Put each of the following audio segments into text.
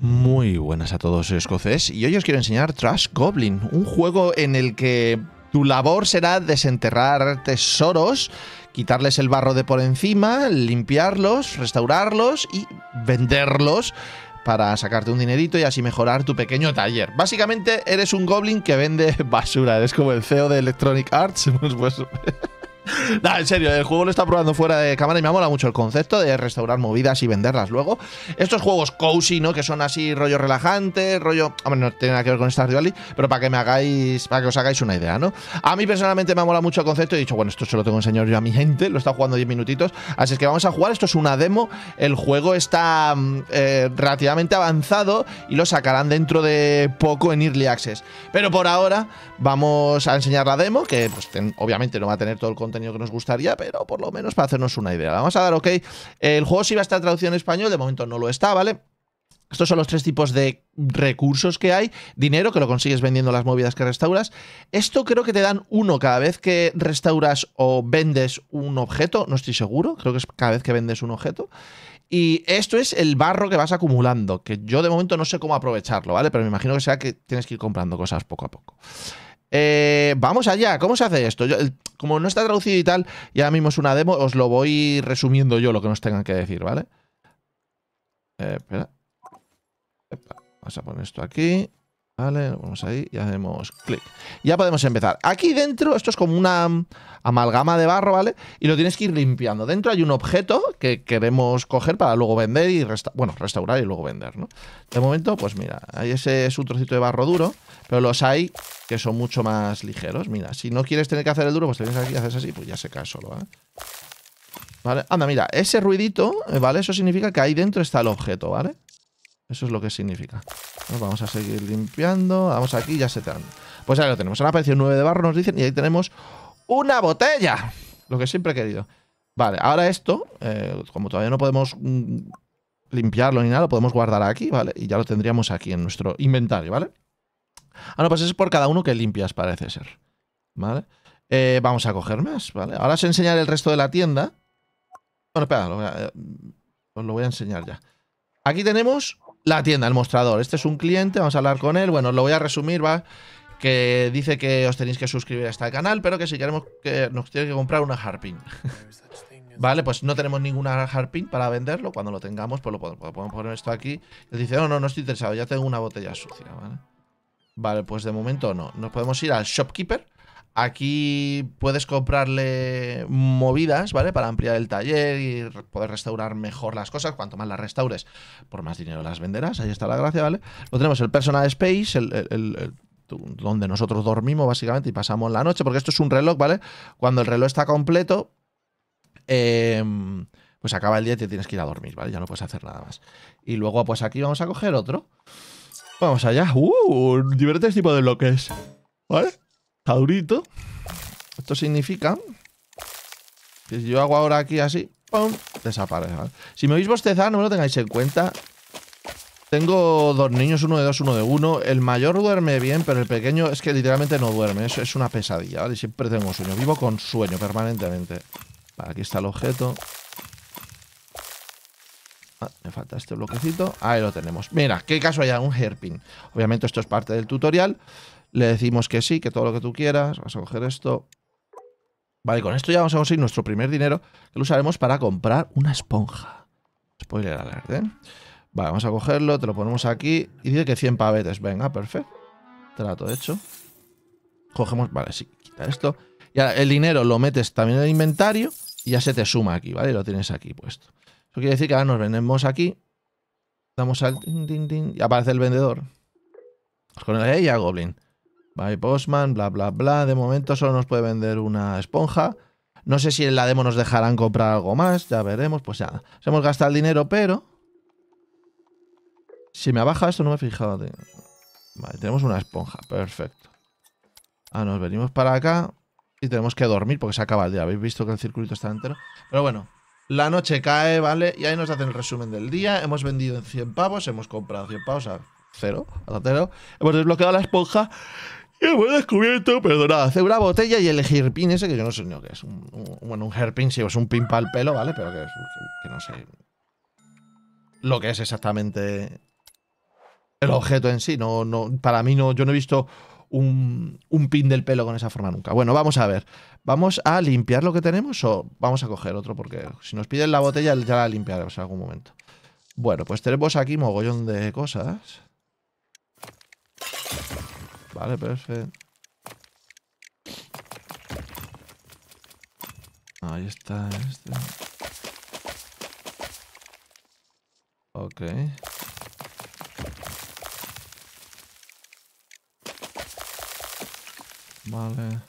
Muy buenas a todos escocés y hoy os quiero enseñar Trash Goblin, un juego en el que tu labor será desenterrar tesoros, quitarles el barro de por encima, limpiarlos, restaurarlos y venderlos para sacarte un dinerito y así mejorar tu pequeño taller. Básicamente eres un goblin que vende basura, eres como el CEO de Electronic Arts, pues, pues, no, en serio, el juego lo está probando fuera de cámara y me mola mucho el concepto de restaurar movidas y venderlas luego. Estos juegos cozy, ¿no? Que son así rollo relajante, rollo. Hombre, no tiene nada que ver con Star Valley, pero para que me hagáis, para que os hagáis una idea, ¿no? A mí personalmente me mola mucho el concepto y he dicho, bueno, esto se lo tengo que enseñar yo a mi gente, lo está jugando 10 minutitos, así es que vamos a jugar. Esto es una demo, el juego está mm, eh, relativamente avanzado y lo sacarán dentro de poco en Early Access. Pero por ahora vamos a enseñar la demo, que pues, obviamente no va a tener todo el control que nos gustaría, pero por lo menos para hacernos una idea. Vamos a dar ok. El juego sí va a estar traducido en español, de momento no lo está, ¿vale? Estos son los tres tipos de recursos que hay. Dinero, que lo consigues vendiendo las movidas que restauras. Esto creo que te dan uno cada vez que restauras o vendes un objeto. No estoy seguro, creo que es cada vez que vendes un objeto. Y esto es el barro que vas acumulando, que yo de momento no sé cómo aprovecharlo, ¿vale? Pero me imagino que sea que tienes que ir comprando cosas poco a poco. Eh, vamos allá, ¿cómo se hace esto? Yo, como no está traducido y tal, ya mismo es una demo, os lo voy resumiendo yo lo que nos tengan que decir, ¿vale? Eh, espera. vamos a poner esto aquí. Vale, vamos ahí y hacemos clic. Ya podemos empezar. Aquí dentro, esto es como una amalgama de barro, ¿vale? Y lo tienes que ir limpiando. Dentro hay un objeto que queremos coger para luego vender y bueno, restaurar y luego vender, ¿no? De momento, pues mira, ahí ese es un trocito de barro duro, pero los hay que son mucho más ligeros. Mira, si no quieres tener que hacer el duro, pues tienes que aquí haces así, pues ya se cae solo, ¿vale? ¿Vale? Anda, mira, ese ruidito, ¿vale? Eso significa que ahí dentro está el objeto, ¿vale? Eso es lo que significa. vamos a seguir limpiando. Vamos aquí, ya se te Pues ahí lo tenemos. Han aparecido nueve de barro, nos dicen, y ahí tenemos una botella. Lo que siempre he querido. Vale, ahora esto, eh, como todavía no podemos mm, limpiarlo ni nada, lo podemos guardar aquí, ¿vale? Y ya lo tendríamos aquí en nuestro inventario, ¿vale? Ah, no, pues es por cada uno que limpias, parece ser. ¿Vale? Eh, vamos a coger más, ¿vale? Ahora os enseñaré el resto de la tienda. Bueno, espera, eh, os lo voy a enseñar ya. Aquí tenemos la tienda, el mostrador. Este es un cliente, vamos a hablar con él. Bueno, lo voy a resumir, va. Que dice que os tenéis que suscribir a este canal, pero que si queremos que nos tiene que comprar una Harpin. vale, pues no tenemos ninguna Harpin para venderlo. Cuando lo tengamos, pues lo podemos, poner esto aquí. Él dice, no, no, no estoy interesado, ya tengo una botella sucia, ¿vale? Vale, pues de momento no. Nos podemos ir al shopkeeper Aquí puedes comprarle movidas, ¿vale? Para ampliar el taller y poder restaurar mejor las cosas. Cuanto más las restaures, por más dinero las venderás. Ahí está la gracia, ¿vale? Lo tenemos el personal space, el, donde nosotros dormimos básicamente y pasamos la noche, porque esto es un reloj, ¿vale? Cuando el reloj está completo, em, pues acaba el día y te tienes que ir a dormir, ¿vale? Ya no puedes hacer nada más. Y luego, pues aquí vamos a coger otro. Vamos allá. ¡Uh! Diferentes tipos de bloques, ¿vale? Está Esto significa que si yo hago ahora aquí así, ¡pum! desaparece. Si me oís bostezar, no me lo tengáis en cuenta. Tengo dos niños, uno de dos, uno de uno. El mayor duerme bien, pero el pequeño es que literalmente no duerme. Eso es una pesadilla, ¿vale? Siempre tengo sueño. Vivo con sueño permanentemente. aquí está el objeto. Ah, me falta este bloquecito. Ahí lo tenemos. Mira, qué caso haya un hairpin. Obviamente esto es parte del tutorial. Le decimos que sí, que todo lo que tú quieras. Vas a coger esto. Vale, con esto ya vamos a conseguir nuestro primer dinero, que lo usaremos para comprar una esponja. Spoiler alert, ¿eh? Vale, vamos a cogerlo, te lo ponemos aquí. Y dice que 100 pavetes. Venga, perfecto. Trato hecho. Cogemos, vale, sí, quita esto. Y ahora el dinero lo metes también en el inventario y ya se te suma aquí, ¿vale? Y lo tienes aquí puesto. Eso quiere decir que ahora nos vendemos aquí. Damos al... y aparece el vendedor. Pues con el... Goblin! by Postman, bla, bla, bla. De momento solo nos puede vender una esponja. No sé si en la demo nos dejarán comprar algo más, ya veremos. Pues ya, hemos gastado el dinero, pero... Si me bajado esto, no me he fijado. Vale, tenemos una esponja, perfecto. Ah, nos venimos para acá y tenemos que dormir porque se acaba el día. Habéis visto que el circuito está entero. Pero bueno, la noche cae, ¿vale? Y ahí nos hacen el resumen del día. Hemos vendido en 100 pavos, hemos comprado 100 pavos a cero, a cero. Hemos desbloqueado la esponja he descubierto, perdonad, hacer una botella y el pin ese, que yo no sé ni qué es. bueno, un hairpin, sí, es un pin para el pelo, ¿vale? Pero que, no sé lo que es exactamente el objeto en sí. No, no, para mí no, yo no he visto un, un, pin del pelo con esa forma nunca. Bueno, vamos a ver. ¿Vamos a limpiar lo que tenemos o vamos a coger otro? Porque si nos piden la botella ya la limpiaremos en algún momento. Bueno, pues tenemos aquí mogollón de cosas. Vale, perfecto. Ahí está este. Ok. Vale.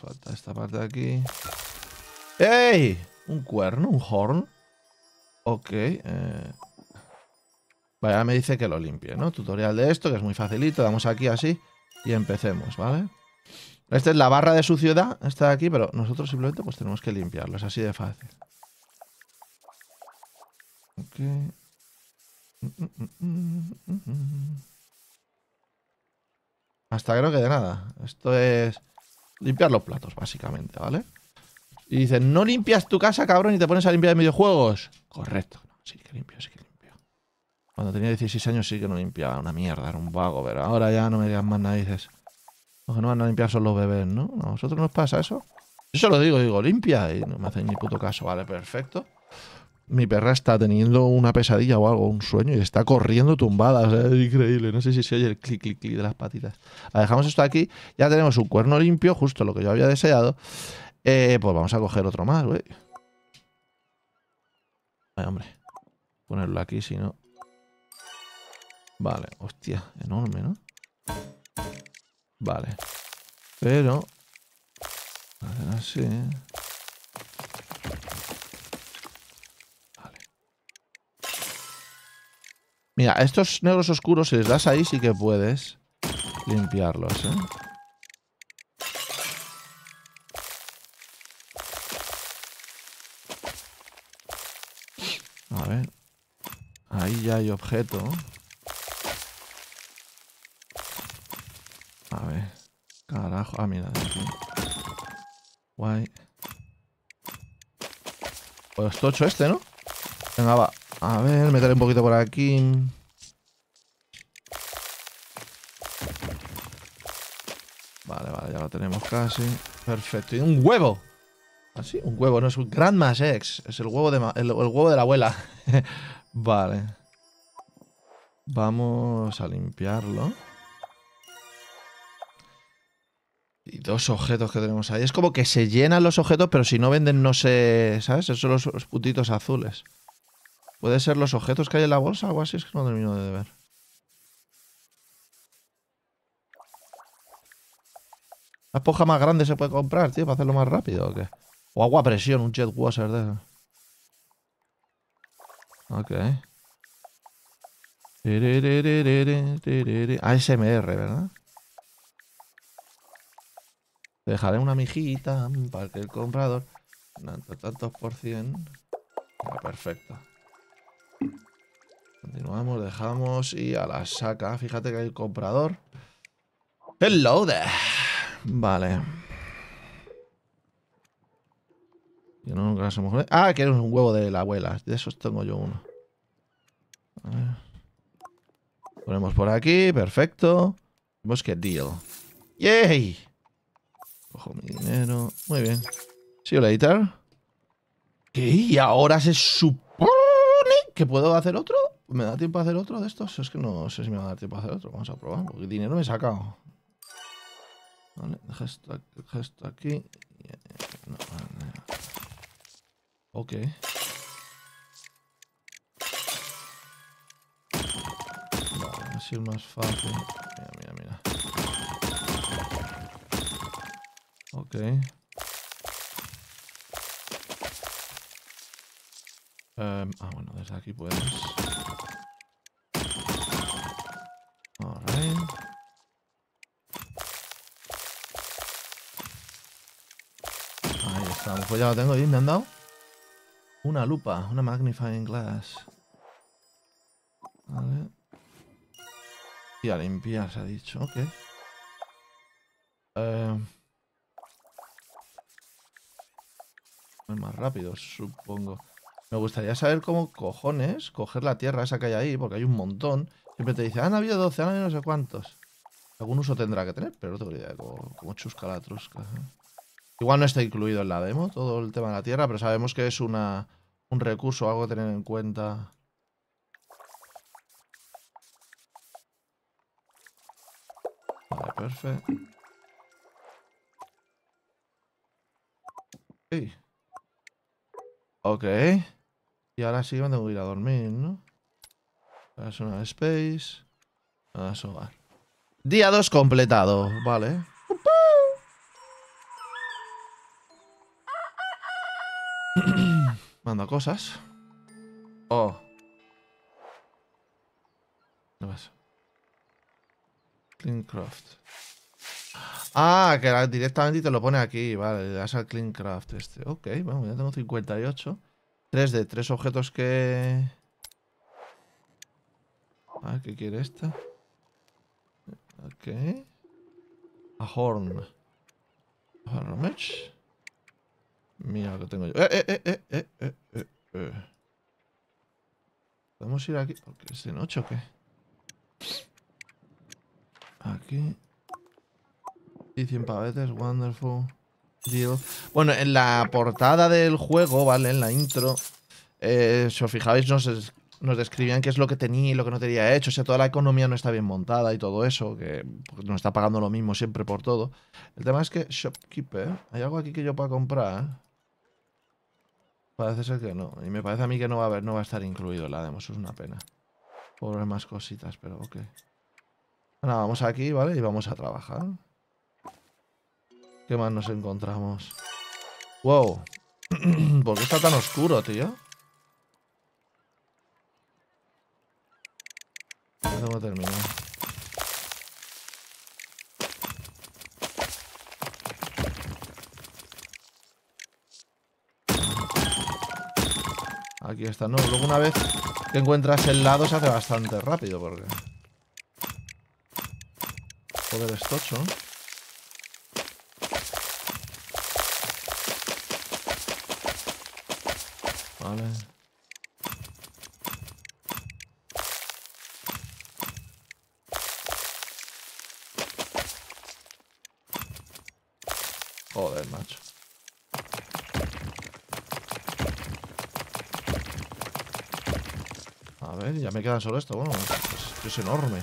falta esta parte de aquí. ¡Ey! ¿Un cuerno? ¿Un horn? Ok. Eh... Vale, ahora me dice que lo limpie, ¿no? Tutorial de esto, que es muy facilito. Damos aquí así y empecemos, ¿vale? Esta es la barra de suciedad, está aquí, pero nosotros simplemente pues tenemos que limpiarlo. Es así de fácil. Ok. Hasta creo que de nada. Esto es limpiar los platos, básicamente, ¿vale? Y dicen, no limpias tu casa, cabrón, y te pones a limpiar de videojuegos. Correcto. sí que limpio, sí que limpio. Cuando tenía 16 años sí que no limpiaba, una mierda, era un vago, pero ahora ya no me digas más narices. Los que no van a limpiar son los bebés, ¿no? ¿A vosotros nos pasa eso? Yo lo digo, digo, limpia, y no me hacen ni puto caso. Vale, perfecto. Mi perra está teniendo una pesadilla o algo, un sueño, y está corriendo tumbada. es increíble. No sé si se oye el clic, clic, clic de las patitas. dejamos esto aquí. Ya tenemos un cuerno limpio, justo lo que yo había deseado. Eh, pues vamos a coger otro más, güey. Ay, hombre. Ponerlo aquí, si no... Vale, hostia, enorme, ¿no? Vale. Pero... Así... Vale. Mira, estos negros oscuros, si les das ahí, sí que puedes limpiarlos, ¿eh? Ahí ya hay objeto. A ver. Carajo. Ah, mira. Guay. Pues tocho este, ¿no? Venga, va. A ver, meteré un poquito por aquí. Vale, vale, ya lo tenemos casi. Perfecto. Y un huevo. Así, ah, un huevo, no es un Grandma's Ex, Es el huevo de, el huevo de la abuela. Vale. Vamos a limpiarlo. Y dos objetos que tenemos ahí. Es como que se llenan los objetos, pero si no venden no sé, ¿Sabes? Esos son los, putitos azules. ¿Puede ser los objetos que hay en la bolsa o algo así? Es que no termino de ver. ¿La esponja más grande se puede comprar, tío, para hacerlo más rápido o qué? O agua a presión, un jet washer de Ok. ASMR, ¿verdad? dejaré una mijita para que el comprador... Tanto, tantos por cien. perfecto. Continuamos, dejamos y a la saca. Fíjate que hay el comprador. Hello there. Vale. Yo no, Ah, que era un huevo de la abuela. De esos tengo yo uno. Ponemos por aquí, perfecto. Vemos que deal. ¡Yay! Cojo mi dinero. Muy bien. Sí, you later. ¿Qué? ¿Y ahora se supone que puedo hacer otro? ¿Me da tiempo a hacer otro de estos? Es que no sé si me va a dar tiempo a hacer otro. Vamos a probar. Porque dinero me he sacado. Vale, deja esto, aquí. aquí. No, Ok. Vale, a es más fácil. Mira, mira, mira. Ok. Em, ah, bueno, desde aquí puedes. Alright. Ahí estamos. Pues ya lo tengo, ¿y? ¿Me han dado? Una lupa, una magnifying glass. Y a limpiar, se ha dicho. Ok. Eh... Más rápido, supongo. Me gustaría saber cómo cojones coger la tierra esa que hay ahí, porque hay un montón. Siempre te dice, ah, han habido 12, han habido no sé cuántos. Algún uso tendrá que tener, pero no tengo idea de cómo, ¿eh? Igual no está incluido en la demo todo el tema de la tierra, pero sabemos que es una, un recurso, algo a tener en cuenta. Vale, perfecto. Sí. Ok. Y ahora sí me tengo que ir a dormir, ¿no? una space. Ahora Día 2 completado, vale. Mando cosas. Oh. ¿Qué pasa. Cleancraft. Ah, que directamente te lo pone aquí. Vale, le das al Cleancraft este. Ok, bueno, ya tengo 58. 3 de 3 objetos que... Ah, ¿qué quiere esta? Ok. A horn. A horn Mira lo que tengo yo. ¡Eh, eh, eh, eh, eh, eh, eh! eh. ¿Podemos ir aquí? ¿Es de noche o qué? Aquí. Y 100 pavetes, wonderful. Deal. Bueno, en la portada del juego, ¿vale? En la intro, eh, si os fijáis, nos, nos describían qué es lo que tenía y lo que no tenía hecho. O sea, toda la economía no está bien montada y todo eso, que pues, nos está pagando lo mismo siempre por todo. El tema es que Shopkeeper, hay algo aquí que yo pueda comprar. Parece ser que no. Y me parece a mí que no va a haber, no va a estar incluido la demo. es una pena. Pobre más cositas, pero ok. Nada, vamos aquí, ¿vale? Y vamos a trabajar. ¿Qué más nos encontramos? ¡Wow! ¿Por qué está tan oscuro, tío? No terminado. Aquí está, no. Luego una vez que encuentras el lado se hace bastante rápido porque... Joder, estocho. Vale. Joder, macho. ya me queda solo esto. Bueno, pues, pues es, enorme.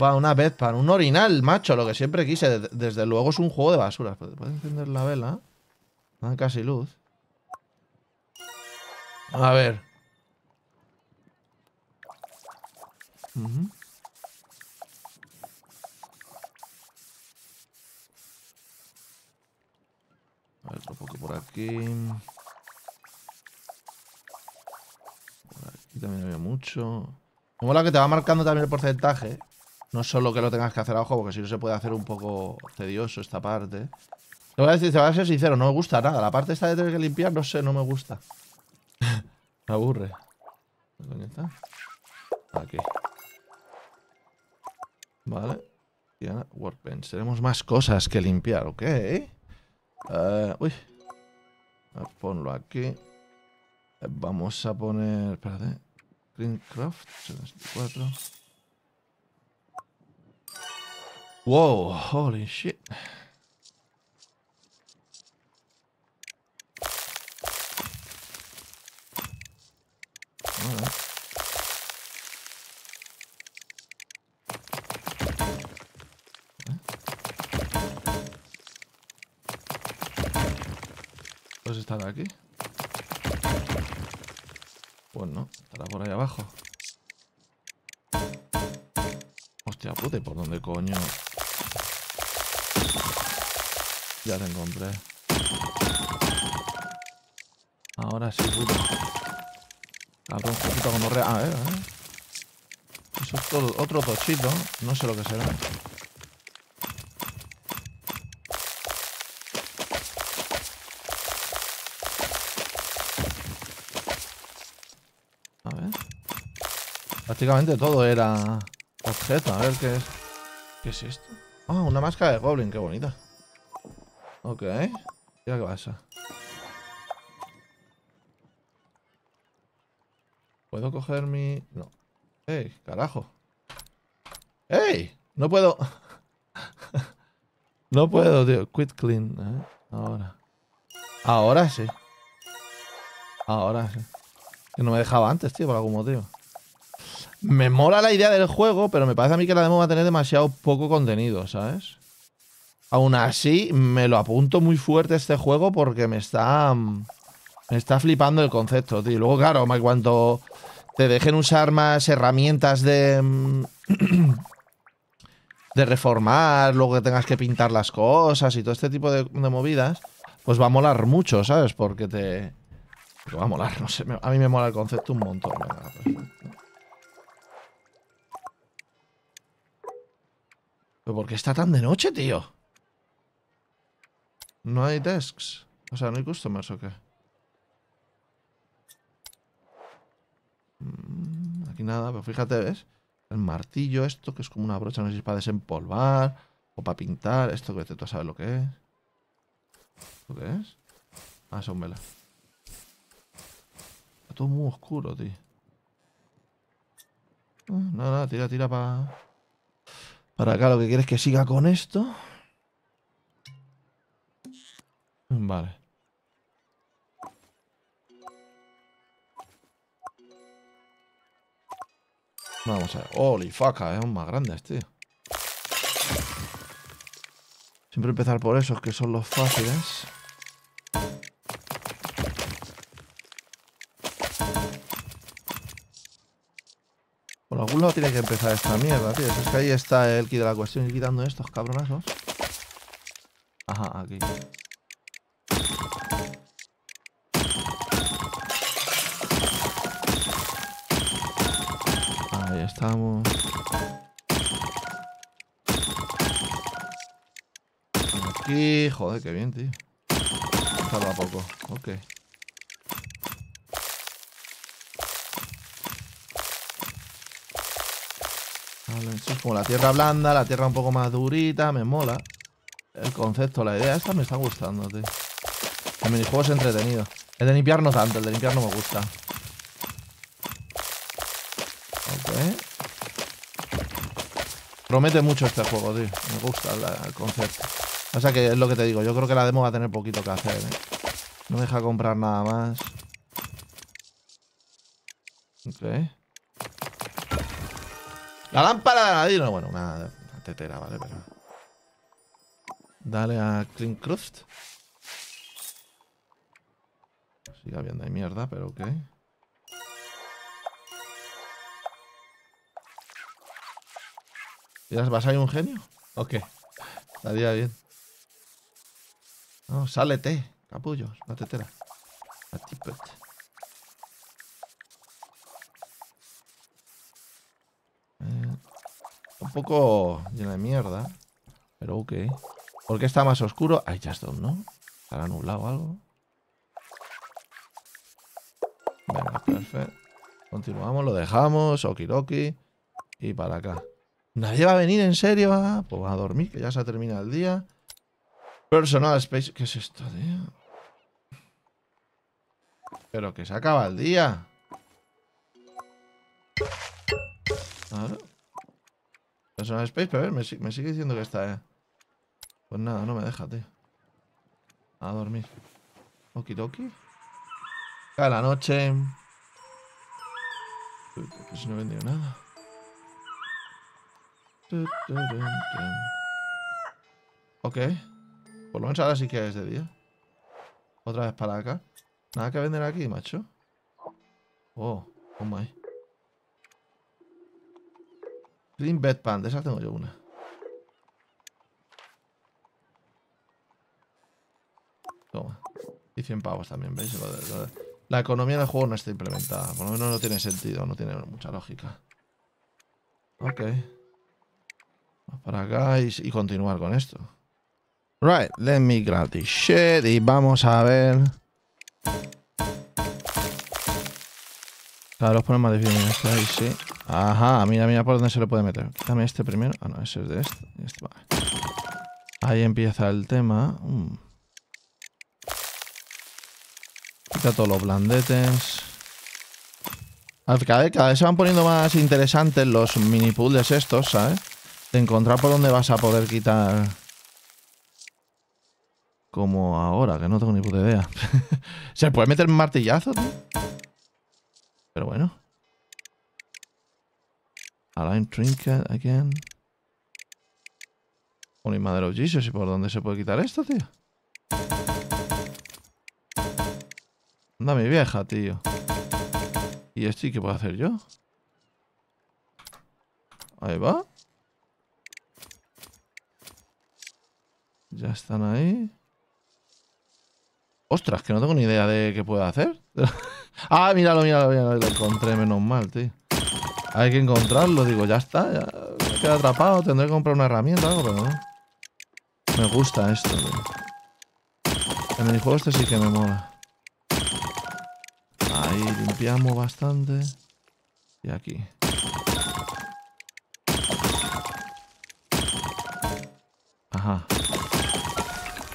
Va, una vez para Un orinal, macho. Lo que siempre quise. desde luego es un juego de basura ¿Puedes encender la vela? Ah, casi luz. A ver. A ver, otro poco por aquí. también mucho. como la que te va marcando también el porcentaje. No solo que lo tengas que hacer a ojo, porque si no se puede hacer un poco tedioso esta parte. Te voy a decir, te voy a ser sincero, no me gusta nada. La parte esta de tener que limpiar, no sé, no me gusta. me aburre. ¿Dónde está? Aquí. Vale. Ya, Tenemos más cosas que limpiar, ¿ok? Eh, uy. Ponlo aquí. Vamos a poner... Espérate. Whoa! 74. holy shit. Ya encontré. Ahora sí, puto. Cabrón, poquito con Eso es Otro tochito. No sé lo que será. A ver. Prácticamente todo era objeto. A ver qué es. ¿Qué es esto? Ah, una máscara de Goblin. Qué bonita. Ok. ¿Ya qué pasa? ¿Puedo coger mi...? No. ¡Ey, carajo! ¡Ey! No puedo... no puedo, tío. Quit clean. ¿eh? Ahora. Ahora sí. Ahora sí. Que no me dejaba antes, tío, por algún motivo. Me mola la idea del juego, pero me parece a mí que la demo va a tener demasiado poco contenido, ¿sabes? Aún así, me lo apunto muy fuerte este juego porque me está... Mm, me está flipando el concepto, tío. Luego, claro, cuando te dejen usar más herramientas de... Mm, de reformar, luego que tengas que pintar las cosas y todo este tipo de, movidas, pues va a molar mucho, ¿sabes? Porque te... va a molar, no sé. A mí me mola el concepto un montón. ¿Pero por qué está tan de noche, tío? No hay desks. O sea, ¿no hay customers o qué? Mm, aquí nada, pero fíjate, ¿ves? El martillo, esto que es como una brocha, no sé si es para desempolvar o para pintar. Esto que tú sabes lo que es. ¿Lo que es? Ah, son velas. Está todo muy oscuro, tío. Ah, nada, no, no, tira, tira para... Para acá lo que quieres es que siga con esto. Vale. Vamos a ver. Holy fuck, es un más grandes, tío. Siempre empezar por esos que son los fáciles. Por algún lado tiene que empezar esta mierda, tío. Es que ahí está el kit de la cuestión. Y quitando estos cabronazos. Ajá, aquí. estamos Aquí, joder, qué bien, tío. Salva poco, ok. Vale, es como la tierra blanda, la tierra un poco más durita, me mola. El concepto, la idea esta me está gustando, tío. El minijuego es entretenido. El de limpiar no tanto, el de limpiar no me gusta. Promete mucho este juego, tío. Me gusta el eh, concepto. O sea que es lo que te digo. Yo creo que la demo va a tener poquito que hacer, ¿eh? No deja comprar nada más. Ok. La lámpara de Bueno, una, tetera, ¿vale? Pero... Dale a Clean Crust. Sigue habiendo ahí mierda, pero ok. vas a ir un genio? Ok qué? Estaría bien. No, sálete, capullos, la tetera. La tippet. Pues. Eh, un poco llena de mierda, pero ok. ¿Por qué está más oscuro? Ay, ya está, ¿no? Estará nublado algo. Venga, perfecto. Continuamos, lo dejamos, okiroki. Y para acá. Nadie va a venir, en serio. Ah, pues a dormir, que ya se ha terminado el día. Personal Space. ¿Qué es esto, tío? Pero que se acaba el día. Personal Space, pero a ver, me, sigue diciendo que está. Eh. Pues nada, no me deja, tío. A dormir. Okidoki. A la noche. Pues si no he vendido nada. Ok. Por lo menos ahora sí que es de día. Otra vez para acá. Nada que vender aquí, macho. Oh, oh my. Clean bedpan, de esa tengo yo una. Toma. Y 100 pavos también, ¿veis? La economía del juego no está implementada. Por lo menos no tiene sentido, no tiene mucha lógica. Ok para acá y, continuar con esto. Right, let me grab this shit y vamos a ver. Claro, los ponemos más difíciles. ahí sí. Ajá, mira, mira por dónde se lo puede meter. Dame este primero. Ah, no, ese es de este. Ahí empieza el tema. Mm. Quita todos los blandetes. Cada vez, cada vez se van poniendo más interesantes los mini puzzles estos, ¿sabes? Te encontrar por dónde vas a poder quitar... Como ahora, que no tengo ni puta idea. ¿Se puede meter un martillazo, tío? Pero bueno. Align Trinket again. Un Mother of Jesus. ¿Y por dónde se puede quitar esto, tío? Anda mi vieja, tío. ¿Y este qué puedo hacer yo? Ahí va. Ya están ahí. Ostras, que no tengo ni idea de qué puedo hacer. ah, míralo, míralo, míralo. Lo encontré, menos mal, tío. Hay que encontrarlo, digo, ya está. Ya atrapado, tendré que comprar una herramienta o algo, pero no. Me gusta esto, tío. En el juego este sí que me mola. Ahí limpiamos bastante. Y aquí. Ajá.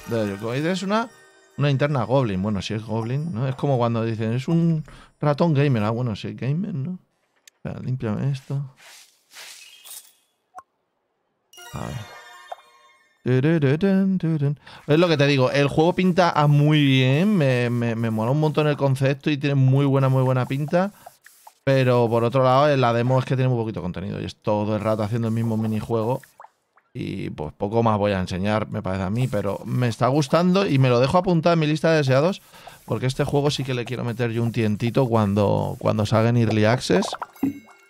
Es una, una interna Goblin. Bueno, si es Goblin, ¿no? Es como cuando dicen, es un ratón gamer. Ah, bueno, si es gamer, ¿no? Espera, límpiame esto. A Es lo que te digo, el juego pinta muy bien, me, me, me, mola un montón el concepto y tiene muy buena, muy buena pinta. Pero por otro lado, la demo es que tiene muy poquito contenido y es todo el rato haciendo el mismo minijuego y pues poco más voy a enseñar, me parece a mí, pero me está gustando y me lo dejo apuntar en mi lista de deseados, porque este juego sí que le quiero meter yo un tientito cuando, cuando salga en Early Access.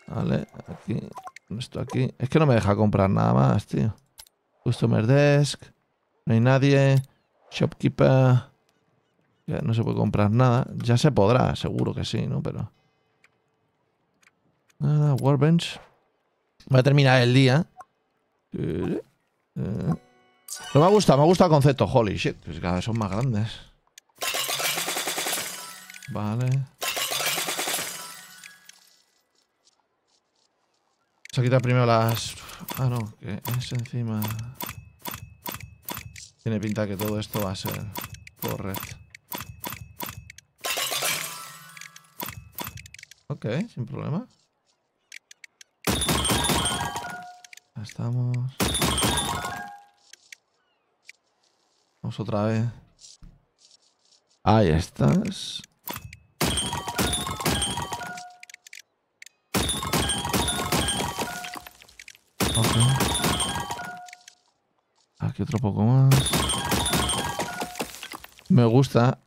Vale, aquí, esto aquí. Es que no me deja comprar nada más, tío. Customer Desk, no hay nadie. Shopkeeper. no se puede comprar nada. Ya se podrá, seguro que sí, ¿no? Pero. Nada, Warbench. Voy a terminar el día no me gusta, me gusta el concepto, holy shit. Pues cada vez son más grandes. Vale. Vamos a quitar primero las... Ah, no, que es encima... Tiene pinta que todo esto va a ser correcto. Ok, sin problema. estamos. Vamos otra vez. Ahí estás. Aquí otro poco más. Me gusta.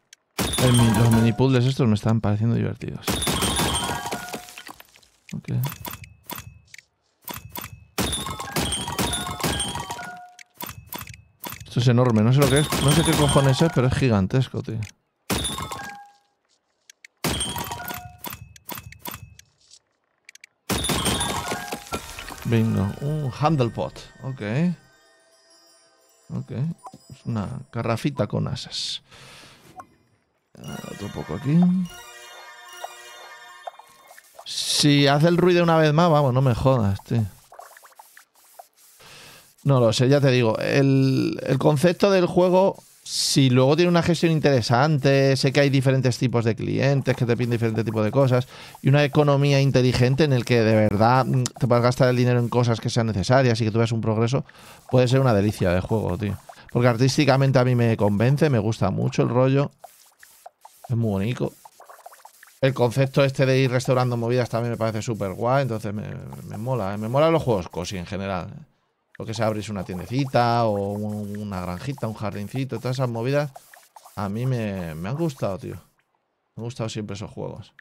los mini puzzles estos me están pareciendo divertidos. Esto es enorme, no sé lo que es. No sé qué cojones es, pero es gigantesco, tío. Venga, Un handlepot. Ok. Ok. Es una carrafita con asas. Otro poco aquí. Si hace el ruido una vez más, vamos, no me jodas, tío. No lo sé, ya te digo. El, concepto del juego, si luego tiene una gestión interesante, sé que hay diferentes tipos de clientes que te piden diferentes tipos de cosas, y una economía inteligente en el que de verdad mm, te puedas gastar el dinero en cosas que sean necesarias y que tú veas un progreso, puede ser una delicia de juego, tío. Porque artísticamente a mí me convence, me gusta mucho el rollo. Es muy bonito. El concepto este de ir restaurando movidas también me parece súper guay, entonces me, me mola. Eh. Me mola los juegos cosi en general. Eh lo que se una tiendecita o una granjita, un jardincito, todas esas movidas, a mí me, me han gustado, tío. Me han gustado siempre esos juegos.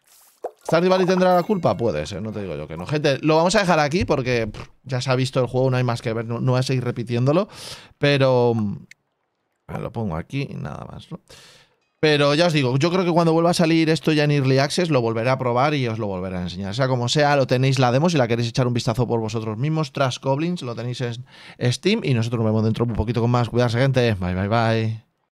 ¿Stardew Valley tendrá la culpa? Puede ser, no te digo yo que no. Gente, lo vamos a dejar aquí porque ya se ha visto el juego, no hay más que ver, no, voy a seguir repitiéndolo, pero... Mm, lo pongo aquí y nada más, ¿no? Pero ya os digo, yo creo que cuando vuelva a salir esto ya en Early Access lo volveré a probar y os lo volveré a enseñar. O sea como sea, lo tenéis la demo si la queréis echar un vistazo por vosotros mismos. tras Coblins, lo tenéis en Steam y nosotros nos vemos dentro un poquito con más. Cuidarse, gente. Bye, bye, bye.